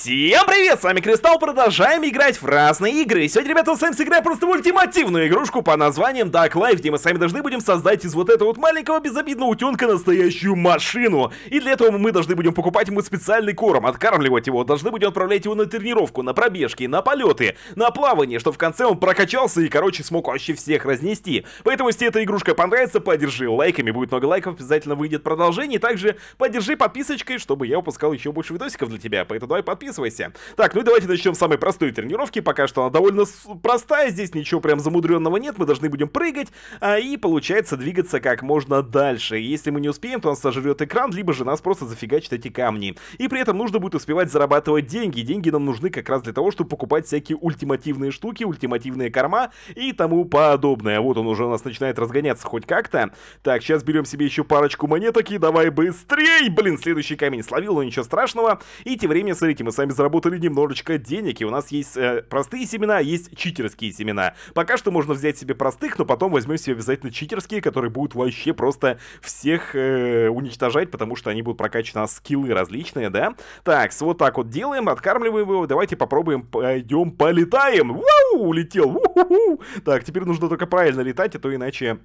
Всем привет, с вами Кристалл, продолжаем играть в разные игры. сегодня, ребята, мы с вами сыграем просто в ультимативную игрушку по названием Duck Life, где мы с вами должны будем создать из вот этого вот маленького безобидного утенка настоящую машину. И для этого мы должны будем покупать ему специальный корм, откармливать его, должны будем отправлять его на тренировку, на пробежки, на полеты, на плавание, чтобы в конце он прокачался и, короче, смог вообще всех разнести. Поэтому, если эта игрушка понравится, поддержи лайками, будет много лайков, обязательно выйдет продолжение. Также поддержи подписочкой, чтобы я выпускал еще больше видосиков для тебя. Поэтому давай подписывайся подписывайся. Так, ну и давайте начнем с самой простой тренировки. Пока что она довольно простая, здесь ничего прям замудренного нет, мы должны будем прыгать, а и получается двигаться как можно дальше. Если мы не успеем, то он сожрет экран, либо же нас просто зафигачит эти камни. И при этом нужно будет успевать зарабатывать деньги. Деньги нам нужны как раз для того, чтобы покупать всякие ультимативные штуки, ультимативные корма и тому подобное. Вот он уже у нас начинает разгоняться хоть как-то. Так, сейчас берем себе еще парочку монеток и давай быстрее, Блин, следующий камень словил, но ничего страшного. И тем временем, смотрите, мы сами заработали немножечко денег, и у нас есть э, простые семена, а есть читерские семена. Пока что можно взять себе простых, но потом возьмем себе обязательно читерские, которые будут вообще просто всех э, уничтожать, потому что они будут прокачивать у нас скиллы различные, да? Так, вот так вот делаем, откармливаем его, давайте попробуем, пойдем полетаем! Вау, улетел! У -ху -ху. Так, теперь нужно только правильно летать, а то иначе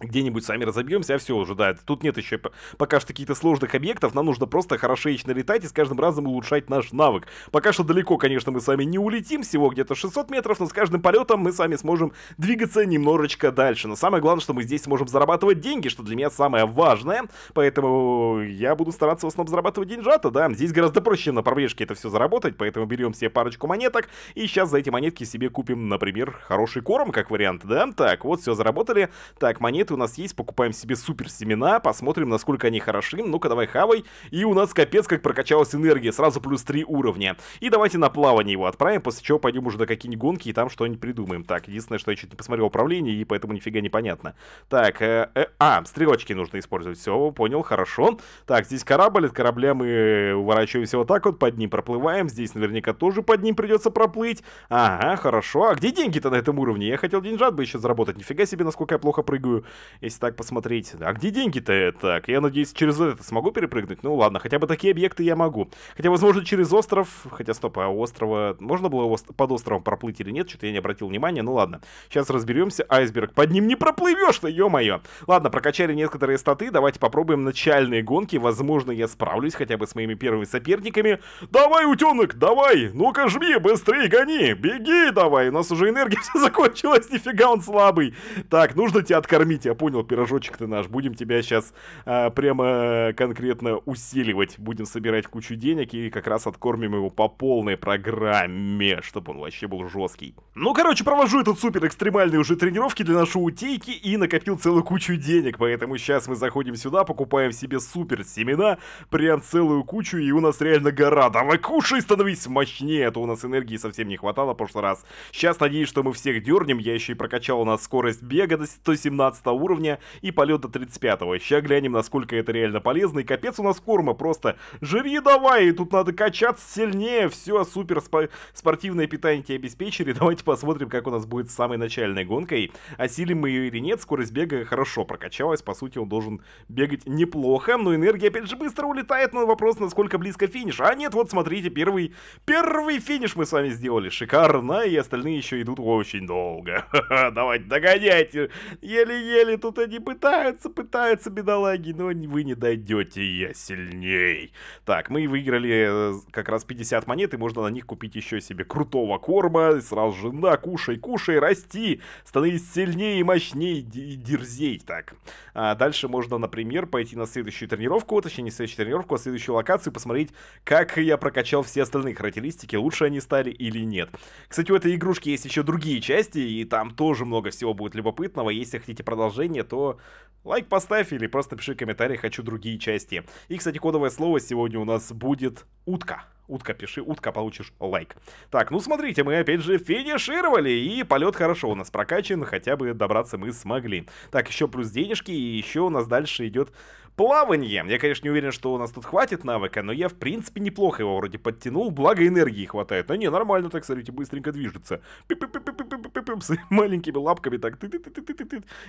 где-нибудь сами разобьемся, а все уже, да, тут нет еще пока что каких-то сложных объектов, нам нужно просто хорошечно летать и с каждым разом улучшать наш навык. Пока что далеко, конечно, мы с вами не улетим, всего где-то 600 метров, но с каждым полетом мы с вами сможем двигаться немножечко дальше. Но самое главное, что мы здесь сможем зарабатывать деньги, что для меня самое важное, поэтому я буду стараться в основном зарабатывать деньжата, да, здесь гораздо проще, чем на пробежке это все заработать, поэтому берем себе парочку монеток и сейчас за эти монетки себе купим, например, хороший корм, как вариант, да, так, вот все заработали, так, монеты у нас есть, покупаем себе супер семена, посмотрим, насколько они хороши. Ну-ка, давай хавай. И у нас капец как прокачалась энергия, сразу плюс 3 уровня. И давайте на плавание его отправим, после чего пойдем уже на какие-нибудь гонки и там что-нибудь придумаем. Так, единственное, что я чуть не посмотрел управление, и поэтому нифига не понятно. Так, э, э, а, стрелочки нужно использовать. Все, понял, хорошо. Так, здесь корабль, от корабля мы уворачиваемся вот так вот, под ним проплываем. Здесь наверняка тоже под ним придется проплыть. Ага, хорошо. А где деньги-то на этом уровне? Я хотел деньжат бы еще заработать. Нифига себе, насколько я плохо прыгаю если так посмотреть. А где деньги-то э, так? Я надеюсь, через это смогу перепрыгнуть? Ну ладно, хотя бы такие объекты я могу. Хотя, возможно, через остров... Хотя, стоп, а острова... Можно было под островом проплыть или нет? Что-то я не обратил внимания. Ну ладно, сейчас разберемся. Айсберг, под ним не проплывешь-то, ё-моё. Ладно, прокачали некоторые статы. Давайте попробуем начальные гонки. Возможно, я справлюсь хотя бы с моими первыми соперниками. Давай, утенок, давай! Ну-ка жми, быстрее гони! Беги давай! У нас уже энергия вся закончилась, нифига он слабый. Так, нужно тебя откормить говорить, я понял, пирожочек ты наш, будем тебя сейчас а, прямо э, конкретно усиливать, будем собирать кучу денег и как раз откормим его по полной программе, чтобы он вообще был жесткий. Ну, короче, провожу этот супер экстремальный уже тренировки для нашего утейки и накопил целую кучу денег, поэтому сейчас мы заходим сюда, покупаем себе супер семена, прям целую кучу, и у нас реально гора. Давай кушай, становись мощнее, а то у нас энергии совсем не хватало в прошлый раз. Сейчас надеюсь, что мы всех дернем, я еще и прокачал у нас скорость бега до 117 уровня и полета 35-го. Сейчас глянем, насколько это реально полезно. И капец у нас корма просто. Жри давай, и тут надо качаться сильнее. Все, супер спо спортивное питание тебе обеспечили. Давайте посмотрим, как у нас будет с самой начальной гонкой. Осилим мы ее или нет, скорость бега хорошо прокачалась. По сути, он должен бегать неплохо. Но энергия опять же быстро улетает. Но ну вопрос, насколько близко финиш. А нет, вот смотрите, первый, первый финиш мы с вами сделали. Шикарно, и остальные еще идут очень долго. Давайте догоняйте. Еле-еле деле тут они пытаются, пытаются, бедолаги, но вы не дойдете, я сильней. Так, мы выиграли э, как раз 50 монет, и можно на них купить еще себе крутого корма, сразу жена кушай, кушай, расти, становись сильнее и мощнее, и дерзей, так. А дальше можно, например, пойти на следующую тренировку, точнее, не следующую тренировку, а следующую локацию, посмотреть, как я прокачал все остальные характеристики, лучше они стали или нет. Кстати, у этой игрушки есть еще другие части, и там тоже много всего будет любопытного, если хотите продолжать продолжение, то лайк поставь или просто пиши комментарий, хочу другие части. И, кстати, кодовое слово сегодня у нас будет «утка». Утка, пиши, утка, получишь лайк. Так, ну смотрите, мы опять же финишировали, и полет хорошо у нас прокачан, хотя бы добраться мы смогли. Так, еще плюс денежки, и еще у нас дальше идет Плавание, Я, конечно, не уверен, что у нас тут хватит навыка, но я, в принципе, неплохо его вроде подтянул, благо энергии хватает. А не, нормально так, смотрите, быстренько движется. С маленькими лапками так.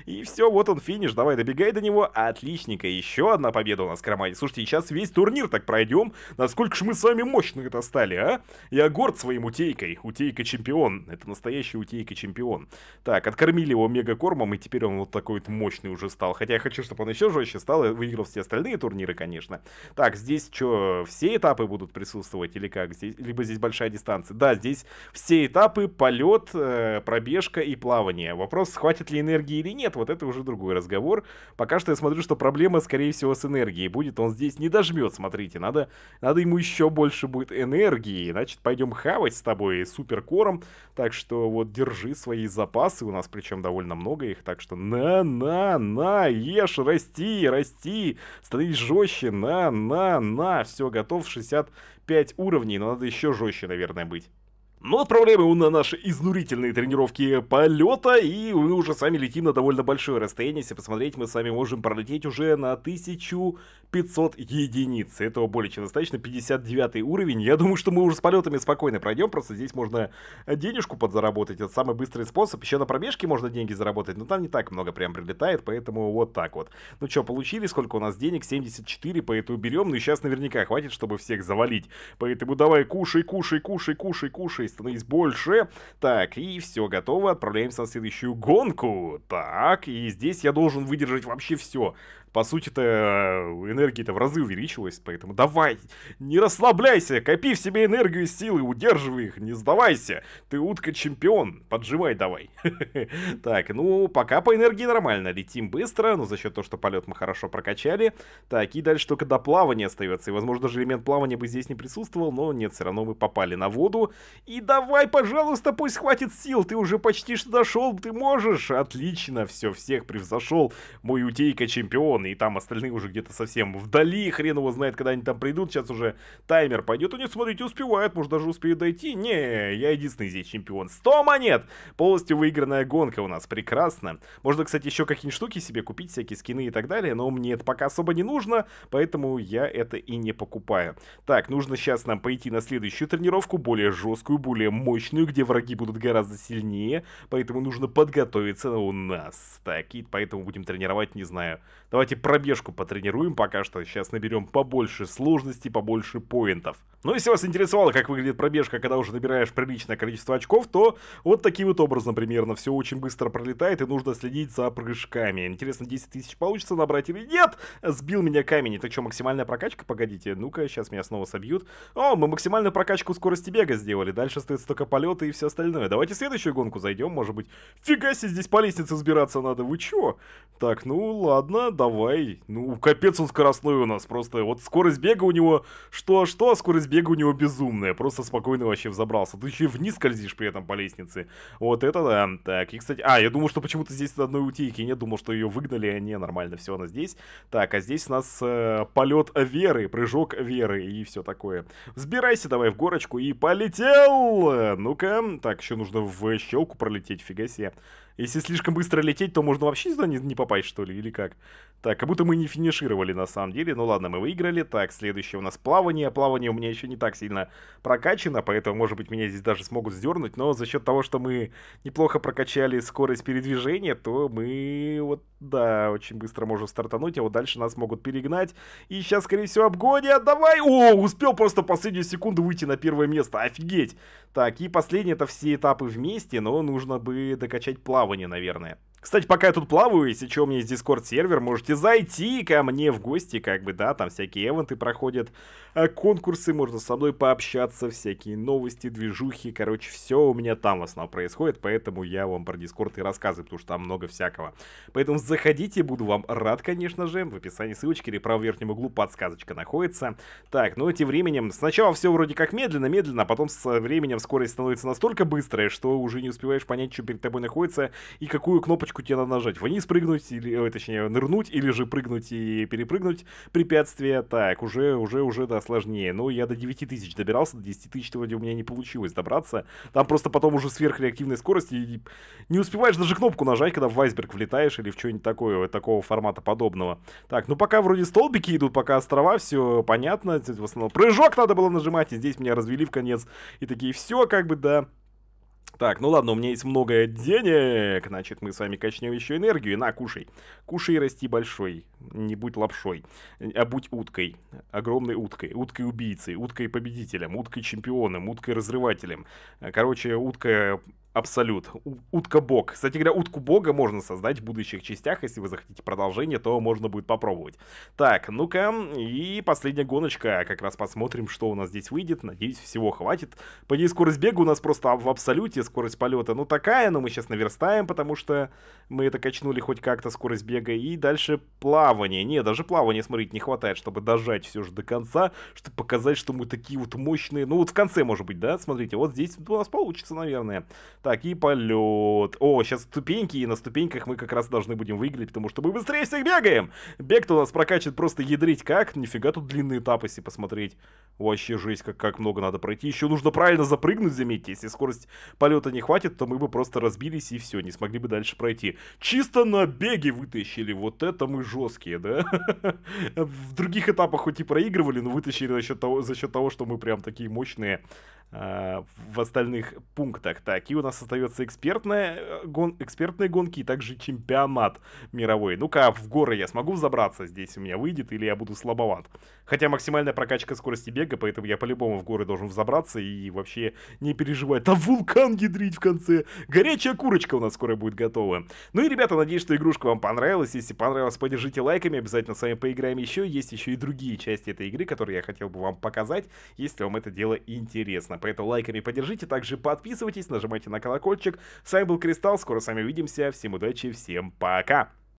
И все, вот он финиш, давай добегай до него. Отличненько, еще одна победа у нас в команде. Слушайте, сейчас весь турнир так пройдем. Насколько же мы с вами мощные это стали, а? Я горд своим утейкой. Утейка-чемпион. Это настоящий утейка-чемпион. Так, откормили его мегакормом, и теперь он вот такой вот мощный уже стал. Хотя я хочу, чтобы он еще жестче стал, и выиграл все остальные турниры, конечно. Так, здесь что, все этапы будут присутствовать или как? Здесь, либо здесь большая дистанция. Да, здесь все этапы, полет, э, пробежка и плавание. Вопрос, хватит ли энергии или нет, вот это уже другой разговор. Пока что я смотрю, что проблема, скорее всего, с энергией будет. Он здесь не дожмет, смотрите, надо, надо ему еще больше будет энергии. Значит, пойдем хавать с тобой суперкором. Так что вот держи свои запасы, у нас причем довольно много их, так что на-на-на, ешь, расти, расти, бери, становись жестче, на, на, на, все, готов, 65 уровней, но надо еще жестче, наверное, быть. Но отправляем его на наши изнурительные тренировки полета, и мы уже сами летим на довольно большое расстояние. Если посмотреть, мы сами можем пролететь уже на 1500 единиц. Этого более чем достаточно, 59 уровень. Я думаю, что мы уже с полетами спокойно пройдем, просто здесь можно денежку подзаработать. Это самый быстрый способ. Еще на пробежке можно деньги заработать, но там не так много прям прилетает, поэтому вот так вот. Ну что, получили, сколько у нас денег? 74, поэтому берем, ну и сейчас наверняка хватит, чтобы всех завалить. Поэтому давай, кушай, кушай, кушай, кушай, кушай становись больше. Так, и все, готово, отправляемся на следующую гонку. Так, и здесь я должен выдержать вообще все по сути-то э, энергия-то в разы увеличилась, поэтому давай, не расслабляйся, копи в себе энергию и силы, удерживай их, не сдавайся, ты утка-чемпион, поджимай давай. Так, ну, пока по энергии нормально, летим быстро, но за счет того, что полет мы хорошо прокачали, так, и дальше только до плавания остается, и, возможно, даже элемент плавания бы здесь не присутствовал, но нет, все равно мы попали на воду, и давай, пожалуйста, пусть хватит сил, ты уже почти что дошел, ты можешь, отлично, все, всех превзошел, мой утейка-чемпион, зоны, и там остальные уже где-то совсем вдали, хрен его знает, когда они там придут, сейчас уже таймер пойдет, они, смотрите, успевают, может, даже успеют дойти, не, я единственный здесь чемпион, 100 монет, полностью выигранная гонка у нас, прекрасно, можно, кстати, еще какие-нибудь штуки себе купить, всякие скины и так далее, но мне это пока особо не нужно, поэтому я это и не покупаю. Так, нужно сейчас нам пойти на следующую тренировку, более жесткую, более мощную, где враги будут гораздо сильнее, поэтому нужно подготовиться у нас. Так, и поэтому будем тренировать, не знаю, Давайте пробежку потренируем пока что. Сейчас наберем побольше сложности, побольше поинтов. Ну, если вас интересовало, как выглядит пробежка, когда уже набираешь приличное количество очков, то вот таким вот образом примерно. Все очень быстро пролетает и нужно следить за прыжками. Интересно, 10 тысяч получится набрать или нет? Сбил меня камень. Это что, максимальная прокачка? Погодите, ну-ка, сейчас меня снова собьют. О, мы максимальную прокачку скорости бега сделали. Дальше остается только полеты и все остальное. Давайте следующую гонку зайдем, может быть. Фига себе, здесь по лестнице сбираться надо, вы чё? Так, ну ладно, да давай. Ну, капец он скоростной у нас. Просто вот скорость бега у него... Что-что, а скорость бега у него безумная. Просто спокойно вообще взобрался. Ты еще и вниз скользишь при этом по лестнице. Вот это да. Так, и, кстати... А, я думал, что почему-то здесь одной утейки нет. Думал, что ее выгнали. Не, нормально, все, она здесь. Так, а здесь у нас э, полет веры, прыжок веры и все такое. Взбирайся давай в горочку и полетел! Ну-ка. Так, еще нужно в щелку пролететь, фига себе. Если слишком быстро лететь, то можно вообще сюда не, не попасть, что ли, или как? Так, как будто мы не финишировали на самом деле. Ну ладно, мы выиграли. Так, следующее у нас плавание. Плавание у меня еще не так сильно прокачано, поэтому, может быть, меня здесь даже смогут сдернуть. Но за счет того, что мы неплохо прокачали скорость передвижения, то мы вот, да, очень быстро можем стартануть, а вот дальше нас могут перегнать. И сейчас, скорее всего, обгонят. Давай! О, успел просто последнюю секунду выйти на первое место. Офигеть! Так, и последнее это все этапы вместе, но нужно бы докачать плавание плавания, наверное. Кстати, пока я тут плаваю, если что, у меня есть дискорд сервер, можете зайти ко мне в гости, как бы, да, там всякие эвенты проходят. А конкурсы, можно со мной пообщаться, всякие новости, движухи, короче, все у меня там в основном происходит, поэтому я вам про Дискорд и рассказываю, потому что там много всякого. Поэтому заходите, буду вам рад, конечно же, в описании ссылочки или правом верхнем углу подсказочка находится. Так, ну тем временем, сначала все вроде как медленно, медленно, а потом со временем скорость становится настолько быстрая, что уже не успеваешь понять, что перед тобой находится и какую кнопочку тебе надо нажать. Вниз прыгнуть, или, э, точнее, нырнуть, или же прыгнуть и перепрыгнуть препятствие. Так, уже, уже, уже, да, сложнее. Ну, я до 9 тысяч добирался, до 10 тысяч вроде у меня не получилось добраться. Там просто потом уже сверхреактивной скорости и не успеваешь даже кнопку нажать, когда в айсберг влетаешь или в что-нибудь такое, такого формата подобного. Так, ну пока вроде столбики идут, пока острова, все понятно. В основном прыжок надо было нажимать, и здесь меня развели в конец. И такие, все, как бы, да... Так, ну ладно, у меня есть много денег, значит, мы с вами качнем еще энергию. На, кушай. Кушай и расти большой, не будь лапшой, а будь уткой, огромной уткой, уткой-убийцей, уткой-победителем, уткой-чемпионом, уткой-разрывателем. Короче, утка Абсолют. Утка Бог. Кстати говоря, утку Бога можно создать в будущих частях. Если вы захотите продолжение, то можно будет попробовать. Так, ну-ка. И последняя гоночка. Как раз посмотрим, что у нас здесь выйдет. Надеюсь, всего хватит. По ней скорость бега у нас просто в абсолюте. Скорость полета, ну, такая. Но мы сейчас наверстаем, потому что мы это качнули хоть как-то, скорость бега. И дальше плавание. Не, даже плавание, смотрите, не хватает, чтобы дожать все же до конца. Чтобы показать, что мы такие вот мощные. Ну, вот в конце, может быть, да? Смотрите, вот здесь у нас получится, наверное. Так, и полет. О, сейчас ступеньки, и на ступеньках мы как раз должны будем выиграть, потому что мы быстрее всех бегаем. Бег-то у нас прокачет просто ядрить как. Нифига тут длинные этапы, если посмотреть. Вообще жесть, как, как много надо пройти. Еще нужно правильно запрыгнуть, заметьте. Если скорость полета не хватит, то мы бы просто разбились и все, не смогли бы дальше пройти. Чисто на беге вытащили. Вот это мы жесткие, да? В других этапах хоть и проигрывали, но вытащили за счет того, за счет того что мы прям такие мощные. Э, в остальных пунктах. Так, и у нас остается экспертная, э, гон, экспертные гонки и также чемпионат мировой. Ну-ка, в горы я смогу взобраться здесь, у меня выйдет, или я буду слабоват. Хотя максимальная прокачка скорости бега, поэтому я по-любому в горы должен взобраться и вообще не переживать. Там вулкан гидрить в конце! Горячая курочка у нас скоро будет готова. Ну и, ребята, надеюсь, что игрушка вам понравилась. Если понравилось, поддержите лайками, обязательно с вами поиграем еще. Есть еще и другие части этой игры, которые я хотел бы вам показать, если вам это дело интересно поэтому лайками поддержите, также подписывайтесь, нажимайте на колокольчик. С вами был Кристалл, скоро с вами увидимся, всем удачи, всем пока!